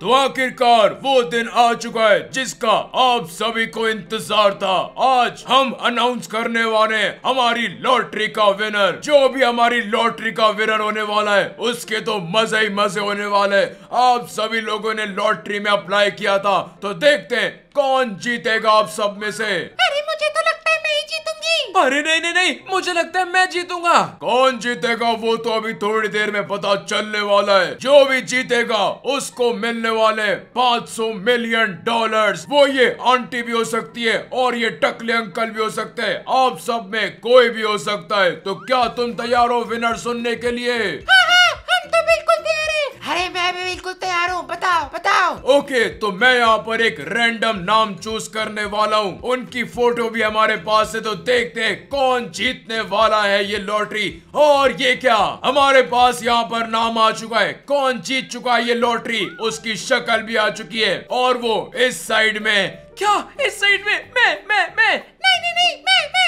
तो आखिरकार वो दिन आ चुका है जिसका आप सभी को इंतजार था आज हम अनाउंस करने वाले हमारी लॉटरी का विनर जो भी हमारी लॉटरी का विनर होने वाला है उसके तो मजे ही मजे होने वाले आप सभी लोगों ने लॉटरी में अप्लाई किया था तो देखते हैं कौन जीतेगा आप सब में से अरे मुझे तो लग... जीतूंगी अरे नहीं नहीं नहीं मुझे लगता है मैं जीतूंगा कौन जीतेगा वो तो अभी थोड़ी देर में पता चलने वाला है जो भी जीतेगा उसको मिलने वाले 500 मिलियन डॉलर्स वो ये आंटी भी हो सकती है और ये टकले अंकल भी हो सकते हैं आप सब में कोई भी हो सकता है तो क्या तुम तैयार हो विनर सुनने के लिए हाँ।, हाँ अरे मैं भी बिल्कुल तैयार हूँ बताओ बताओ ओके okay, तो मैं यहाँ पर एक रैंडम नाम चूज करने वाला हूँ उनकी फोटो भी हमारे पास है तो देखते हैं कौन जीतने वाला है ये लॉटरी और ये क्या हमारे पास यहाँ पर नाम आ चुका है कौन जीत चुका है ये लॉटरी उसकी शक्ल भी आ चुकी है और वो इस साइड में क्या इस साइड में मैं मैं मैं नहीं नहीं नहीं मैं मैं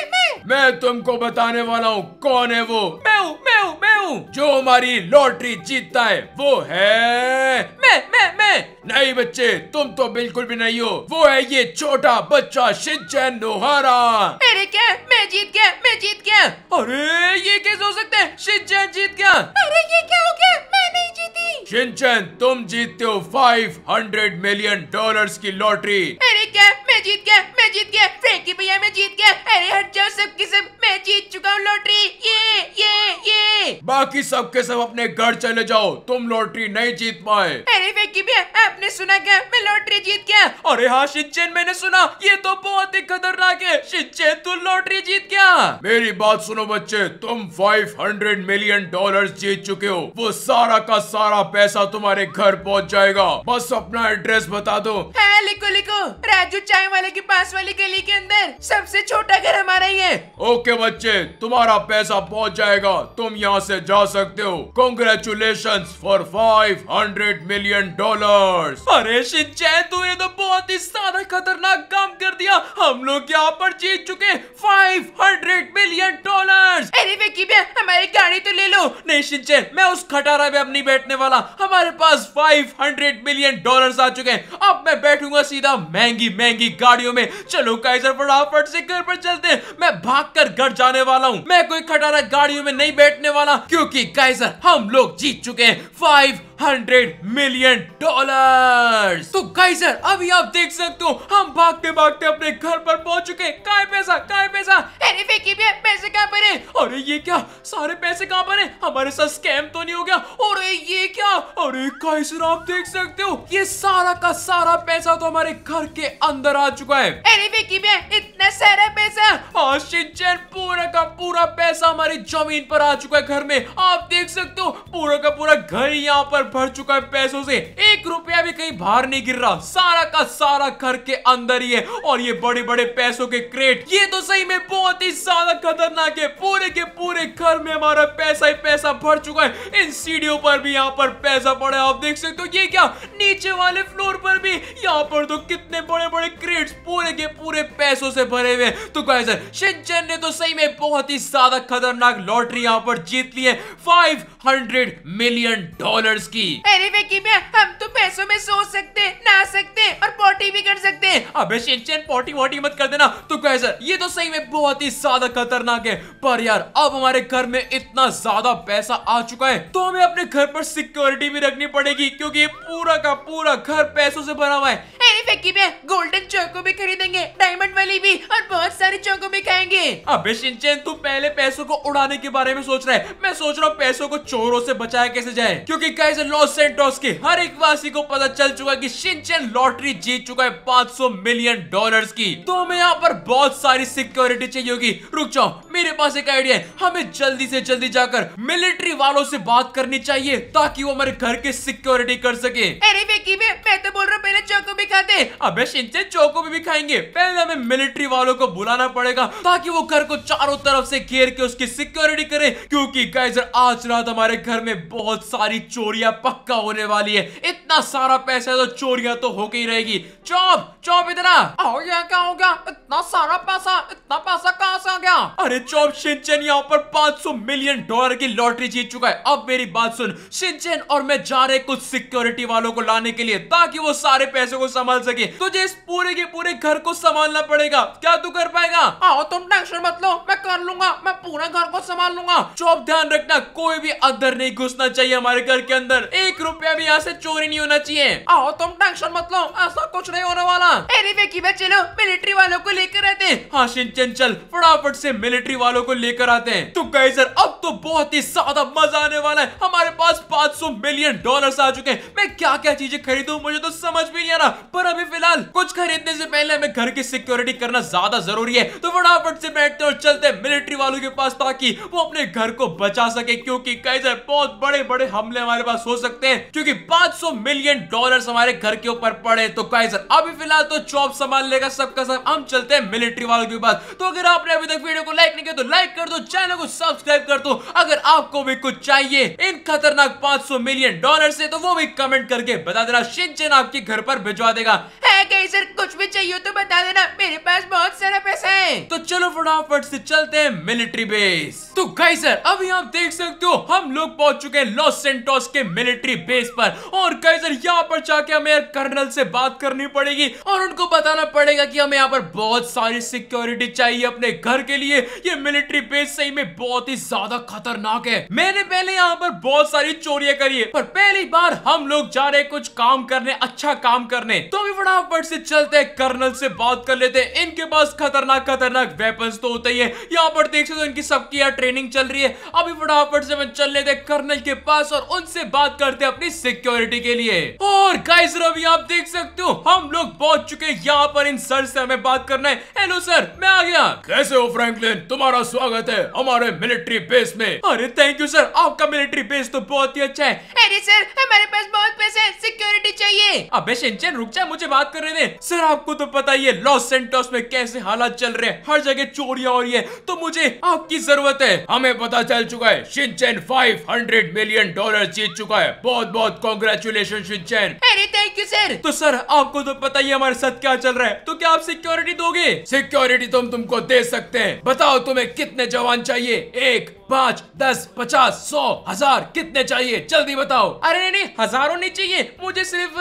मैं तुमको बताने वाला हूँ कौन है वो मैं हूँ मैं हूँ मैं हूँ जो हमारी लॉटरी जीतता है वो है मैं मैं मैं नहीं बच्चे तुम तो बिल्कुल भी नहीं हो वो है ये छोटा बच्चा शिनचैन नोहारा मेरे क्या मैं जीत गया मैं जीत गया अरे ये कैसे हो सकते हैं शिनचैन जीत गया अरे ये क्या हो गया मैं नहीं जीती शिंचन तुम जीतते हो फाइव हंड्रेड मिलियन डॉलर्स की लॉटरी अरे क्या मैं जीत गया मैं जीत गया फ्रेंकी भैया मैं जीत गया अरे हट जाओ सब की सब मैं जीत चुका हूँ लॉटरी ये ये ये बाकी सब के सब अपने घर चले जाओ तुम लॉटरी नहीं जीत पाए अरे फ्रेंकी भैया आपने सुना क्या मैं लॉटरी जीत गया अरे हाँ शिंचन मैंने सुना ये तो बहुत ही खतरनाक है शिंचन तू लॉटरी जीत गया मेरी बात सुनो बच्चे तुम फाइव हंड्रेड मिलियन डॉलर जीत चुके हो वो सारा सारा का सारा पैसा तुम्हारे घर पहुंच जाएगा बस अपना एड्रेस बता दो है हाँ, लिखो लिखो राजू चाय वाले के पास वाली गली के अंदर सबसे छोटा घर हमारा ही है ओके बच्चे तुम्हारा पैसा पहुंच जाएगा तुम यहाँ से जा सकते हो congratulation for five hundred million dollar अरे शिनचैन तूने तो बहुत ही सारा खतरनाक काम कर दिया हम लोग यहाँ पर जीत चुके फाइव हंड्रेड मिलियन डॉलर निश्चित जैन मैं उस खटारा में अब नहीं बैठने वाला हमारे पास 500 मिलियन डॉलर्स आ चुके हैं अब मैं बैठूंगा सीधा महंगी महंगी गाड़ियों में चलो काइजर फटाफट से घर पर चलते हैं मैं भाग कर घर जाने वाला हूँ मैं कोई खटारा गाड़ियों में नहीं बैठने वाला क्यूँकी काइजर हम लोग जीत चुके हैं फाइव हंड्रेड मिलियन डॉलर तो गाई सर अभी आप देख सकते हो हम भागते भागते अपने घर पर पहुंच चुके काय पैसा काय पैसा अरे फेंकी भी पैसे कहाँ पर है अरे ये क्या सारे पैसे कहाँ पर है हमारे साथ स्कैम तो नहीं हो गया अरे ये क्या अरे सर आप देख सकते हो ये सारा का सारा पैसा तो हमारे घर के अंदर आ चुका है अरे फेंकी भी कितने सारे पैसे और पूरा का पूरा पैसा हमारी जमीन पर आ चुका है घर में आप देख सकते हो पूरा का पूरा घर यहाँ पर भर चुका है पैसों से एक रुपया भी कहीं बाहर नहीं गिर रहा सारा का सारा घर के अंदर ही है और ये बड़े बड़े पैसों के क्रेट ये तो सही में बहुत ही ज्यादा खतरनाक है पूरे के पूरे घर में हमारा पैसा ही पैसा भर चुका है इन सीढ़ियों पर भी यहाँ पर पैसा पड़ा है आप देख सकते हो ये क्या नीचे वाले फ्लोर पर भी यहाँ पर तो कितने बड़े बड़े क्रेट पूरे के पूरे पैसों से भर भरे हुए तो सर शिनचैन ने तो सही में बहुत ही ज्यादा खतरनाक लॉटरी यहां पर जीत ली है फाइव हंड्रेड मिलियन डॉलर की अरे वेकी में हम तो पैसों में सोच सकते ना सकते और पोटी भी कर सकते अबे शिनचैन पोटी वोटी मत कर देना तो कैसर ये तो सही में बहुत ही ज्यादा खतरनाक है पर यार अब हमारे घर में इतना ज्यादा पैसा आ चुका है तो हमें अपने घर पर सिक्योरिटी भी रखनी पड़ेगी क्योंकि पूरा का पूरा घर पैसों से भरा हुआ है वेकी में गोल्डन चौको भी खरीदेंगे डायमंड वाली भी और बहुत सारे चौको भी खाएंगे अबे शिनचैन तू पहले पैसों को उड़ाने के बारे में सोच रहा है मैं सोच रहा हूँ पैसों को शोरों से बचाया कैसे जाए क्योंकि कैसे लॉस सेंटोस के हर एक वासी को पता चल चुका है कि शिनचेन लॉटरी जीत चुका है 500 मिलियन डॉलर्स की तो हमें यहाँ पर बहुत सारी सिक्योरिटी चाहिए होगी रुक जाओ मेरे पास एक आइडिया है हमें जल्दी से जल्दी जाकर मिलिट्री वालों से बात करनी चाहिए ताकि वो हमारे घर की सिक्योरिटी कर सके अरे विकी में मैं तो बोल रहा हूँ पहले चौको भी खाते अब शिनचैन चौको भी, खाएंगे पहले हमें मिलिट्री वालों को बुलाना पड़ेगा ताकि वो घर को चारों तरफ से घेर के उसकी सिक्योरिटी करे क्योंकि गाइजर आज रात हमारे हमारे घर में बहुत सारी चोरियां पक्का होने वाली है इतना सारा पैसा तो चोरियां तो हो ही रहेगी चौप चौब इतना और यह क्या हो गया इतना सारा पैसा इतना पैसा कहाँ से आ गया अरे चौप सिंचन यहाँ पर 500 मिलियन डॉलर की लॉटरी जीत चुका है अब मेरी बात सुन सिंचन और मैं जा रहे कुछ सिक्योरिटी वालों को लाने के लिए ताकि वो सारे पैसे को संभाल सके तुझे इस पूरे के पूरे घर को संभालना पड़ेगा क्या तू कर पाएगा आओ तुम टेंशन मत लो मैं कर लूंगा मैं पूरा घर को संभाल लूंगा चौब ध्यान रखना कोई भी अंदर नहीं घुसना चाहिए हमारे घर के अंदर एक रुपया भी यहाँ से चोरी नहीं होना चाहिए आओ तुम टेंशन मत लो ऐसा कुछ नहीं होने वाला अरे बेकी बच्चे लोग मिलिट्री वालों को लेकर आते हैं हाँ सिंचन चल फटाफट से मिलिट्री वालों को लेकर आते हैं तो गए सर तो बहुत ही ज्यादा मजा आने वाला है हमारे पास 500 मिलियन डॉलर्स आ चुके हैं मैं क्या क्या चीजें खरीदू मुझे तो समझ भी नहीं आ रहा पर अभी फिलहाल कुछ खरीदने से पहले हमें घर की सिक्योरिटी करना ज्यादा जरूरी है तो फटाफट से बैठते और चलते मिलिट्री वालों के पास ताकि वो अपने घर को बचा सके क्योंकि कैसे बहुत बड़े बड़े हमले हमारे पास हो सकते हैं क्योंकि 500 मिलियन डॉलर्स हमारे घर के ऊपर पड़े तो काइजर अभी फिलहाल तो चौप संभाल लेगा सबका सब हम चलते हैं मिलिट्री वालों के पास तो अगर आपने अभी तक वीडियो को लाइक नहीं किया तो लाइक कर दो चैनल को सब्सक्राइब कर दो अगर आपको भी कुछ चाहिए इन खतरनाक 500 मिलियन डॉलर से तो वो भी कमेंट करके बता देना शिंचन आपके घर पर भिजवा देगा है hey सर कुछ भी चाहिए तो बता देना मेरे पास बहुत सारा पैसा है तो चलो फटाफट से चलते हैं मिलिट्री बेस तो गई सर अभी आप देख सकते हो हम लोग पहुंच चुके हैं लॉस सेंटोस के मिलिट्री बेस पर और गई सर यहाँ पर जाके हमें कर्नल से बात करनी पड़ेगी और उनको बताना पड़ेगा कि हमें यहाँ पर बहुत सारी सिक्योरिटी चाहिए अपने घर के लिए ये मिलिट्री बेस सही में बहुत ही ज्यादा खतरनाक है मैंने पहले यहाँ पर बहुत सारी चोरियां करी है पर पहली बार हम लोग जा रहे कुछ काम करने अच्छा काम करने तो भी फटाफट से चलते हैं कर्नल से बात कर लेते हैं इनके पास खतरनाक खतरनाक वेपन तो होते ही है यहाँ पर देख सकते इनकी सबकी यहाँ ट्रेनिंग चल रही है अभी फटाफट से मैं चल लेते कर्नल के पास और उनसे बात करते अपनी सिक्योरिटी के लिए और गाइस रवि आप देख सकते हो हम लोग पहुंच चुके हैं यहाँ पर इन सर से हमें बात करना है हेलो सर मैं आ गया कैसे हो फ्रैंकलिन तुम्हारा स्वागत है हमारे मिलिट्री बेस इसमें अरे थैंक यू सर आपका मिलिट्री बेस तो बहुत ही अच्छा है अरे सर हमारे पास बहुत पैसे सिक्योरिटी चाहिए अबे शिनचैन रुक जाए मुझे बात रहे थे सर आपको तो पता ही है लॉस सेंटोस में कैसे हालात चल रहे हैं हर जगह चोरिया हो रही है तो मुझे आपकी जरूरत है हमें पता चल चुका है शिनचैन 500 मिलियन डॉलर जीत चुका है बहुत बहुत कॉन्ग्रेचुलेशन शिनचैन अरे थैंक यू सर तो सर आपको तो पता ही हमारे साथ क्या चल रहा है तो क्या आप सिक्योरिटी दोगे सिक्योरिटी तुम तो तुमको दे सकते हैं बताओ तुम्हें कितने जवान चाहिए एक पाँच दस पचास सौ हजार कितने चाहिए जल्दी बताओ अरे नहीं, नहीं हजारों नहीं चाहिए मुझे सिर्फ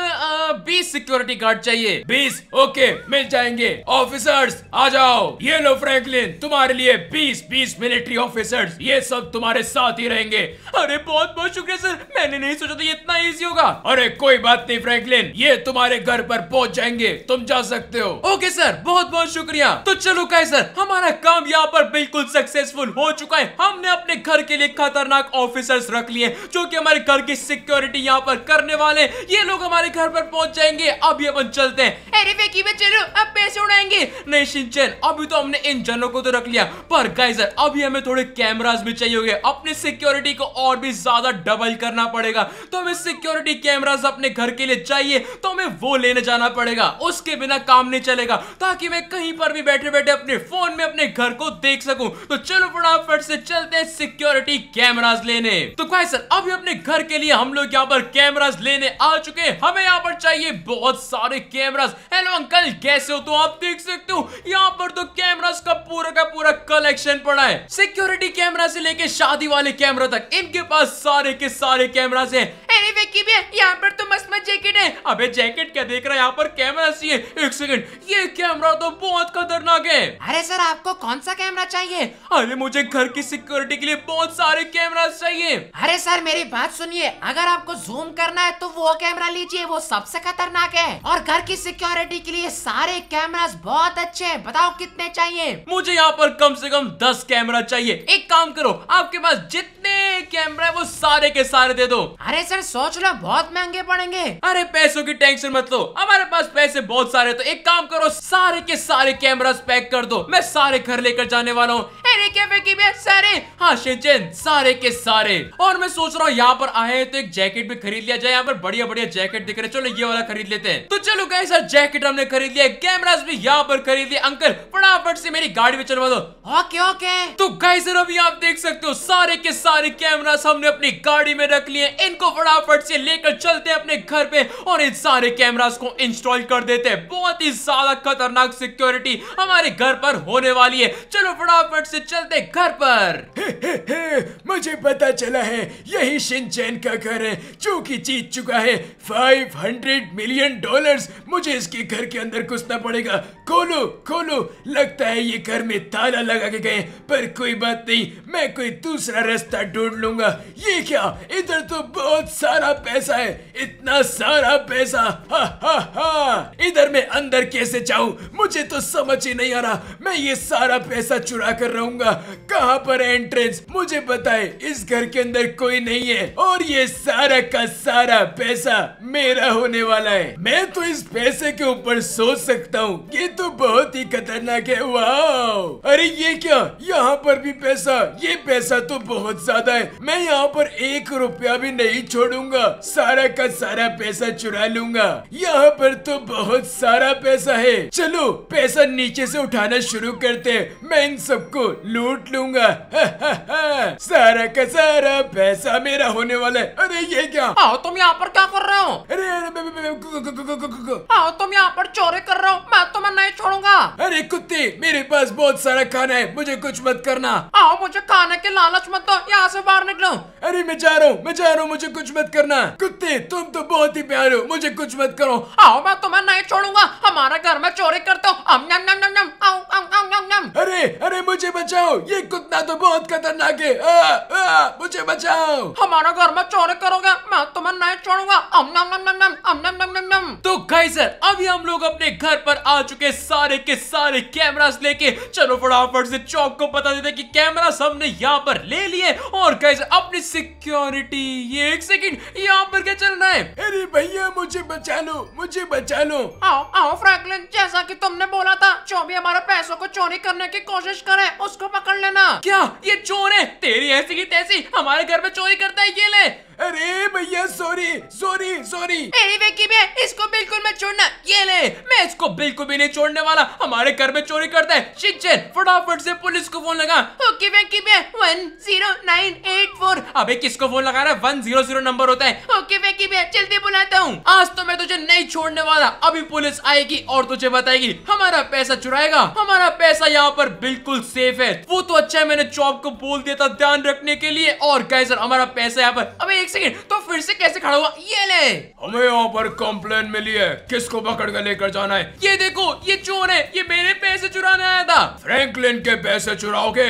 बीस सिक्योरिटी गार्ड चाहिए बीस ओके मिल जाएंगे ऑफिसर्स आ जाओ ये लो फ्रैंकलिन तुम्हारे लिए बीस बीस मिलिट्री ऑफिसर्स ये सब तुम्हारे साथ ही रहेंगे अरे बहुत बहुत शुक्रिया सर मैंने नहीं सोचा था ये इतना इजी होगा अरे कोई बात नहीं फ्रैंकलिन ये तुम्हारे घर पर पहुंच जाएंगे तुम जा सकते हो ओके सर बहुत बहुत शुक्रिया तो चलो काय सर हमारा काम यहाँ पर बिल्कुल सक्सेसफुल हो चुका है हमने अपने घर के लिए खतरनाक ऑफिसर्स रख लिए जो कि हमारे घर की सिक्योरिटी यहाँ पर करने वाले ये लोग हमारे घर पर पहुंच जाएंगे अभी अपन चलते हैं नहीं अभी तो हमने इन जनों को तो रख लिया पर गाइजर अभी हमें थोड़े कैमराज भी चाहिए होंगे अपने सिक्योरिटी को और भी ज्यादा डबल करना पड़ेगा तो हमें सिक्योरिटी कैमराज अपने घर के लिए चाहिए तो हमें वो लेने जाना पड़ेगा उसके बिना काम नहीं चलेगा ताकि मैं कहीं पर भी बैठे बैठे अपने फोन में अपने घर को देख सकूं तो चलो फटाफट से चलते सिक्योरिटी कैमराज लेने तो क्या सर अभी अपने घर के लिए हम लोग यहाँ पर कैमराज लेने आ चुके हैं हमें यहाँ पर चाहिए बहुत सारे कैमराज हेलो अंकल कैसे हो तो आप देख सकते हो यहाँ पर तो कैमराज का पूरा का पूरा कलेक्शन पड़ा है सिक्योरिटी कैमरा से लेके शादी वाले कैमरा तक इनके पास सारे के सारे कैमराज है यहाँ पर तो मस्त मस्त जैकेट है अबे जैकेट क्या देख रहा है यहाँ पर कैमरा चाहिए एक सेकंड ये कैमरा तो बहुत खतरनाक है अरे सर आपको कौन सा कैमरा चाहिए अरे मुझे घर की सिक्योरिटी करने के लिए बहुत सारे कैमरा चाहिए अरे सर मेरी बात सुनिए अगर आपको जूम करना है तो वो कैमरा लीजिए वो सबसे खतरनाक है और घर की सिक्योरिटी के लिए सारे कैमरा बहुत अच्छे है बताओ कितने चाहिए मुझे यहाँ पर कम ऐसी कम दस कैमरा चाहिए एक काम करो आपके पास जितने एक कैमरा है वो सारे के सारे दे दो अरे सर सोच लो बहुत महंगे पड़ेंगे अरे पैसों की टेंशन मत लो हमारे पास पैसे बहुत सारे तो एक काम करो सारे के सारे कैमरा पैक कर दो मैं सारे घर लेकर जाने वाला हूँ सारे हाँ शिंचन सारे के सारे और मैं सोच रहा हूँ यहाँ पर आए तो एक जैकेट भी खरीद लिया जाए यहाँ पर बढ़िया बढ़िया जैकेट दिख रहे चलो ये वाला खरीद लेते हैं तो चलो गए सर जैकेट हमने खरीद लिया कैमरास भी यहाँ पर खरीद लिया अंकल फटाफट से मेरी गाड़ी में चलवा दो ओके ओके तो गए सर अभी आप देख सकते हो सारे के सारे कैमरा हमने अपनी गाड़ी में रख लिए इनको फटाफट से लेकर चलते हैं अपने घर पे और इन सारे कैमरास को इंस्टॉल कर देते हैं बहुत ही ज्यादा खतरनाक सिक्योरिटी हमारे घर पर होने वाली है चलो फटाफट से चलते घर पर हे, हे, हे, मुझे पता चला है यही सिंचैन का घर है जो की जीत चुका है फाइव मिलियन डॉलर मुझे इसके घर के अंदर घुसना पड़ेगा खोलो खोलो लगता है ये घर में ताला लगा के गए पर कोई बात नहीं मैं कोई दूसरा रास्ता ढूंढ लूंगा ये क्या इधर तो बहुत सारा पैसा है इतना सारा पैसा हा हा हा इधर मैं अंदर कैसे जाऊं मुझे तो समझ ही नहीं आ रहा मैं ये सारा पैसा चुरा कर रहूंगा कहाँ पर है एंट्रेंस मुझे बताए इस घर के अंदर कोई नहीं है और ये सारा का सारा पैसा मेरा होने वाला है मैं तो इस पैसे के ऊपर सोच सकता हूँ तो बहुत ही खतरनाक है वाह अरे ये क्या यहाँ पर भी पैसा ये पैसा तो बहुत ज्यादा है मैं यहाँ पर एक रुपया भी नहीं छोड़ूंगा सारा का सारा पैसा चुरा लूंगा यहाँ पर तो बहुत सारा पैसा है चलो पैसा नीचे से उठाना शुरू करते हैं मैं इन सबको लूट लूंगा सारा का सारा पैसा मेरा होने वाला है अरे ये क्या आओ तुम यहाँ पर क्या कर रहे हो अरे तुम यहाँ पर चोरी कर रहे हो मैं तुम्हें मैं छोड़ूंगा अरे कुत्ती मेरे पास बहुत सारा खाना है मुझे कुछ मत करना आओ मुझे खाने के लालच मत दो यहाँ से बाहर निकलो अरे मैं जा रहा हूँ मैं जा रहा हूँ मुझे कुछ मत करना कुत्ते तुम तो बहुत ही प्यारे हो मुझे कुछ मत करो आओ मैं तुम्हें नहीं छोड़ूंगा हमारे घर में चोरी करते हो मुझे बचाओ ये कुत्ता तो बहुत खतरनाक है मुझे बचाओ हमारा घर में चोरी करोगे मैं तुम्हें नहीं छोड़ूंगा तो सर अभी हम लोग अपने घर पर आ चुके सारे के सारे कैमरा लेके चलो फटाफट से चौक को बता देते कि कैमरा हमने यहाँ पर ले लिए और कैसे अपनी सिक्योरिटी ये एक सेकंड यहाँ पर क्या चल रहा है अरे भैया मुझे बचा लो मुझे बचा लो आओ आओ फ्रैंकलिन जैसा कि तुमने बोला था जो भी हमारे पैसों को चोरी करने की कोशिश कर चोर है उसको पकड़ लेना क्या ये चोर है तेरी ऐसी की तैसी हमारे घर में चोरी करता है ये ले अरे भैया सॉरी सॉरी सॉरी मेरी बेकी में इसको बिल्कुल मत छोड़ना ये ले मैं इसको बिल्कुल भी नहीं छोड़ने वाला हमारे घर में चोरी करता है शिक्षण फटाफट से पुलिस को फोन लगा ओके बेकी में one zero nine eight four अबे किसको फोन लगा रहा है वन जीरो जीरो नंबर होता है ओके बेकी में जल्दी बुलाता हूँ आज तो मैं तुझे नहीं छोड़ने वाला अभी पुलिस आएगी और तुझे बताएगी हमारा पैसा चुराएगा हमारा पैसा यहाँ पर बिल्कुल सेफ है वो तो अच्छा है मैंने चौप को बोल दिया था ध्यान रखने के लिए और कैसे हमारा पैसा यहाँ पर अभी एक सेकेंड तो फिर से कैसे खड़ा हुआ ये ले हमें यहाँ पर कंप्लेन मिली है किसको पकड़ कर लेकर जाना है ये देखो ये चोर है ये मेरे पैसे चुराने आया था फ्रैंकलिन के पैसे चुराओगे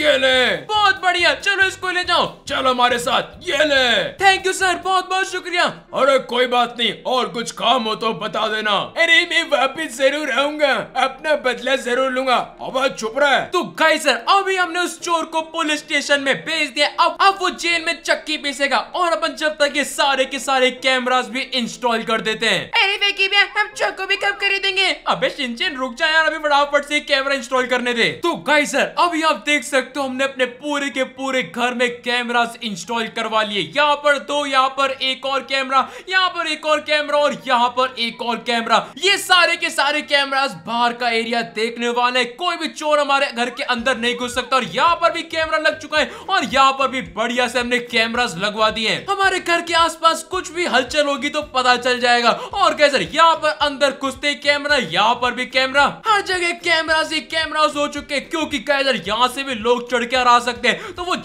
ये ले बहुत बढ़िया चलो इसको ले जाओ चलो हमारे साथ ये ले थैंक यू सर बहुत बहुत शुक्रिया अरे कोई बात नहीं और कुछ काम हो तो बता देना अरे मैं वापिस जरूर आऊंगा अपना बदला जरूर लूंगा अब चुप रहा है तू गई सर अभी हमने उस चोर को पुलिस स्टेशन में भेज दिया अब अब वो जेल में चक्की पीसेगा और अपन जब तक ये सारे के सारे कैमरास भी इंस्टॉल कर देते हैं अरे वेकी हम चक्को भी कब खरीदेंगे अबे शिनचैन रुक जा यार अभी फटाफट से कैमरा इंस्टॉल करने थे तो गाई सर अभी आप देख सकते हो हमने अपने पूरे के पूरे घर में कैमरा इंस्टॉल करवा लिए यहाँ पर दो यहाँ पर एक और कैमरा यहाँ पर एक और कैमरा और यहाँ पर एक और कैमरा ये सारे के सारे कैमरा बाहर का एरिया देखने वाले कोई भी चोर हमारे घर के अंदर नहीं घुस सकता और यहाँ पर भी कैमरा लग चुका है और यहाँ पर भी बढ़िया से हमने कैमरा लगवा दिए हमारे घर के आस कुछ भी हलचल होगी तो पता चल जाएगा और कैसे यहाँ पर अंदर घुसते कैमरा यहाँ पर भी कैमरा हर जगह कैमरा से कैमरा हो चुके क्योंकि कैदर यहाँ से भी लोग चढ़ के आ सकते हैं तो वो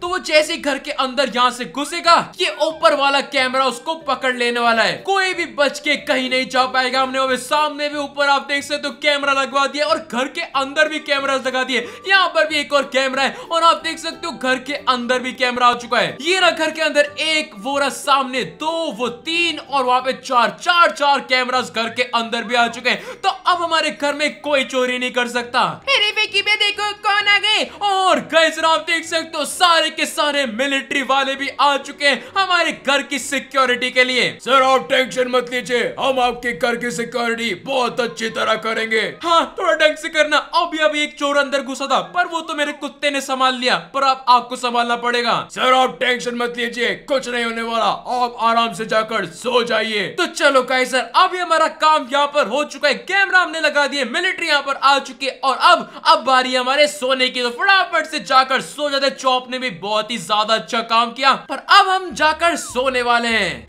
तो वो जैसे घर के अंदर यहाँ से घुसेगा ये ऊपर वाला कैमरा उसको पकड़ लेने वाला है कोई भी बच के कहीं नहीं जा पाएगा हमने सामने भी ऊपर आप देख सकते हो तो कैमरा लगवा दिया और घर के अंदर भी कैमरा लगा दिए यहाँ पर भी एक और कैमरा है और आप देख सकते हो घर के अंदर भी कैमरा आ चुका है ये ना घर के अंदर एक वो रहा सामने दो वो तीन और वहां पे चार चार चार कैमरा घर के अंदर भी आ चुके हैं तो अब हमारे घर में कोई चोरी नहीं कर सकता अरे विकी में देखो कौन आ गए और गैस आप देख सकते हो सारे के सारे मिलिट्री वाले भी आ चुके हैं हमारे घर की सिक्योरिटी के लिए सर आप टेंशन मत लीजिए हम आपके घर की सिक्योरिटी बहुत अच्छी तरह करेंगे हाँ थोड़ा ढंग से करना अभी अभी एक चोर अंदर घुसा था पर वो तो मेरे कुत्ते ने संभाल लिया पर आप आपको संभालना पड़ेगा सर आप टेंशन मत लीजिए कुछ नहीं होने वाला आप आराम से जाकर सो जाइए तो चलो गाइस सर अभी हमारा काम यहाँ पर हो चुका है कैमरा हमने लगा दिया मिलिट्री मिलिट्री यहाँ पर आ चुके है और अब अब बारी हमारे सोने की तो फटाफट से जाकर सो जाते चौप ने भी बहुत ही ज्यादा अच्छा काम किया पर अब हम जाकर सोने वाले हैं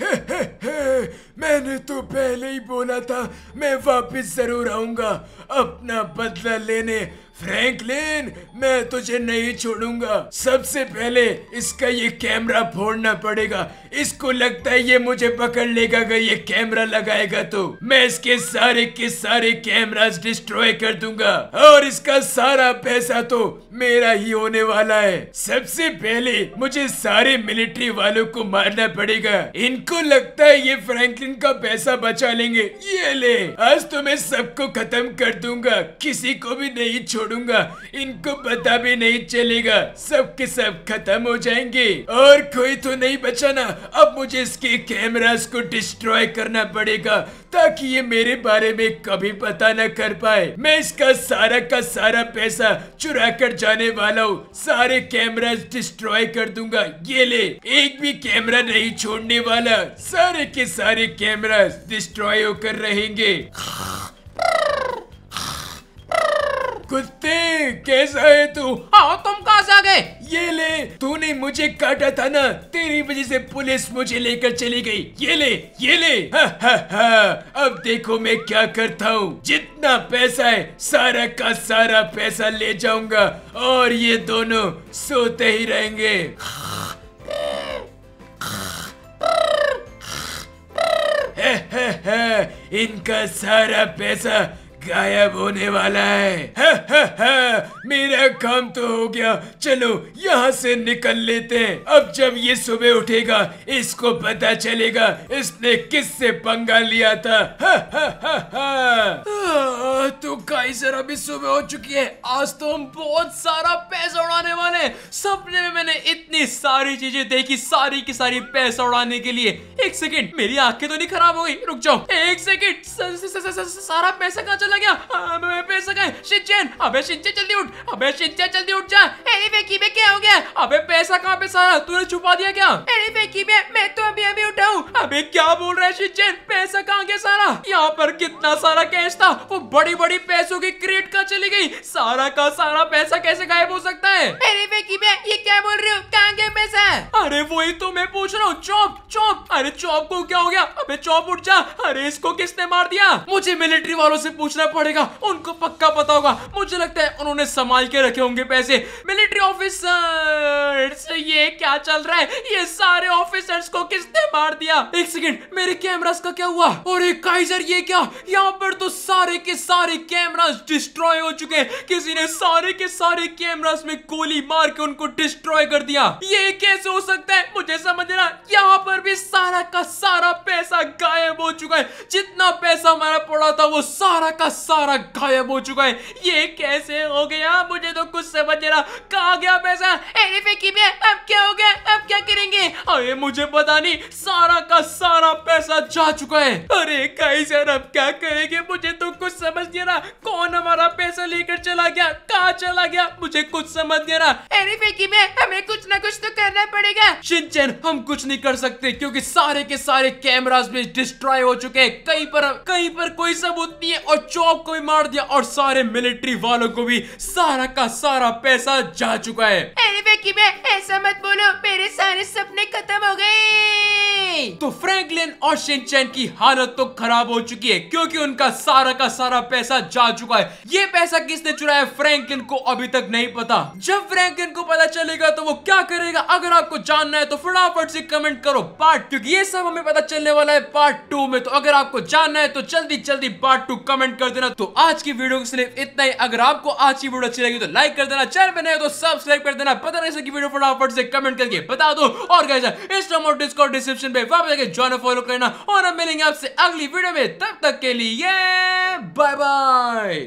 मैंने तो पहले ही बोला था मैं वापस जरूर आऊंगा अपना बदला लेने फ्रैंकलिन मैं तुझे नहीं छोड़ूंगा सबसे पहले इसका ये कैमरा फोड़ना पड़ेगा इसको लगता है ये मुझे पकड़ लेगा अगर ये कैमरा लगाएगा तो मैं इसके सारे के सारे कैमरास डिस्ट्रॉय कर दूंगा और इसका सारा पैसा तो मेरा ही होने वाला है सबसे पहले मुझे सारे मिलिट्री वालों को मारना पड़ेगा इनको लगता है ये फ्रैंकलिन का पैसा बचा लेंगे ये ले आज तो मैं सबको खत्म कर दूंगा किसी को भी नहीं छोड़ छोड़ूंगा इनको पता भी नहीं चलेगा सब के सब खत्म हो जाएंगे और कोई तो नहीं बचाना अब मुझे इसके कैमरास को डिस्ट्रॉय करना पड़ेगा ताकि ये मेरे बारे में कभी पता न कर पाए मैं इसका सारा का सारा पैसा चुरा कर जाने वाला हूँ सारे कैमराज डिस्ट्रॉय कर दूंगा ये ले एक भी कैमरा नहीं छोड़ने वाला सारे के सारे कैमराज डिस्ट्रॉय होकर रहेंगे कुत्ते कैसा है तू हाँ तुम कहाँ से आ गए ये ले तूने मुझे काटा था ना तेरी वजह से पुलिस मुझे लेकर चली गई ये ले ये ले हा, हा, हा, अब देखो मैं क्या करता हूँ जितना पैसा है सारा का सारा पैसा ले जाऊंगा और ये दोनों सोते ही रहेंगे है, है, है, इनका सारा पैसा गायब होने वाला है हा, हा, हा, मेरा काम तो हो गया चलो यहाँ से निकल लेते हैं अब जब ये सुबह उठेगा इसको पता चलेगा इसने किससे पंगा लिया था तो काइसर अभी सुबह हो चुकी है आज तो हम बहुत सारा पैसा उड़ाने वाले सपने में मैंने इतनी सारी चीजें देखी सारी की सारी पैसा उड़ाने के लिए एक सेकेंड मेरी आंखें तो नहीं खराब हो गई रुक जाओ एक सेकेंड सारा पैसा कहा चला गया मैं गए अबे जल्दी उठ अबे जल्दी उठ जा में क्या हो गया अबे पैसा कहाँ पे सारा तूने छुपा दिया क्या अरे में मैं तो अभी अभी अबे क्या बोल रहा है पैसा कहाँ गया सारा यहाँ पर कितना सारा कैश था वो बड़ी बड़ी पैसों की क्रेट का चली गई सारा का सारा पैसा कैसे गायब हो सकता है अरे फेंकी में ये क्या बोल रहे हो गया पैसा अरे वही तो मैं पूछ रहा हूँ चौप चौप अरे चौप को क्या हो गया अबे चौप उठ जा अरे इसको किसने मार दिया मुझे मिलिट्री वालों से पूछना पूछना पड़ेगा उनको पक्का पता होगा मुझे लगता है उन्होंने संभाल के रखे होंगे पैसे मिलिट्री ऑफिसर ये क्या चल रहा है ये सारे ऑफिसर्स को किसने मार दिया एक सेकेंड मेरे कैमरास का क्या हुआ और एक काइजर ये क्या यहाँ पर तो सारे के सारे कैमरास डिस्ट्रॉय हो चुके हैं किसी ने सारे के सारे कैमरास में गोली मार के उनको डिस्ट्रॉय कर दिया ये कैसे हो सकता है मुझे समझना यहाँ पर भी सारा का सारा पैसा गायब हो चुका है जितना पैसा हमारा पड़ा था वो सारा का सारा गायब हो चुका है ये कैसे हो गया मुझे तो कुछ समझ रहा कहा गया पैसा अरे अब क्या हो गया अब क्या करेंगे अरे मुझे पता नहीं सारा का सारा पैसा जा चुका है अरे कई सर अब क्या करेंगे मुझे तो कुछ समझ नहीं रहा कौन हमारा पैसा लेकर चला गया कहा चला गया मुझे कुछ समझ नहीं रहा अरे फेकी में हमें कुछ ना कुछ तो करना पड़ेगा शिनचैन हम कुछ नहीं कर सकते क्योंकि सारे के सारे कैमरास भी डिस्ट्रॉय हो चुके हैं कहीं पर कहीं पर कोई सबूत नहीं है और शॉप को भी मार दिया और सारे मिलिट्री वालों को भी सारा का सारा पैसा जा चुका है अरे की मैं ऐसा मत बोलो मेरे सारे सपने खत्म हो गए तो फ्रैंकलिन और शिनचैन की हालत तो खराब हो चुकी है क्योंकि उनका सारा का सारा पैसा जा चुका है ये पैसा किसने चुराया फ्रैंकलिन को अभी तक नहीं पता जब फ्रैंकलिन को पता चलेगा तो वो क्या करेगा अगर आपको जानना है तो फटाफट से कमेंट करो पार्ट क्योंकि ये सब हमें पता चलने वाला है पार्ट टू में तो अगर आपको जानना है तो जल्दी जल्दी पार्ट टू कमेंट कर कर देना तो आज की वीडियो को सिर्फ इतना ही अगर आपको आज की वीडियो अच्छी लगी तो लाइक कर देना चैनल में नए तो सब्सक्राइब कर देना पता नहीं सकी वीडियो फटाफट से कमेंट करके बता दो और कैसा इंस्टाम और डिस्कॉर्ड डिस्क्रिप्शन पे वापस जाके ज्वाइन फॉलो करना और हम मिलेंगे आपसे अगली वीडियो में तब तक के लिए बाय बाय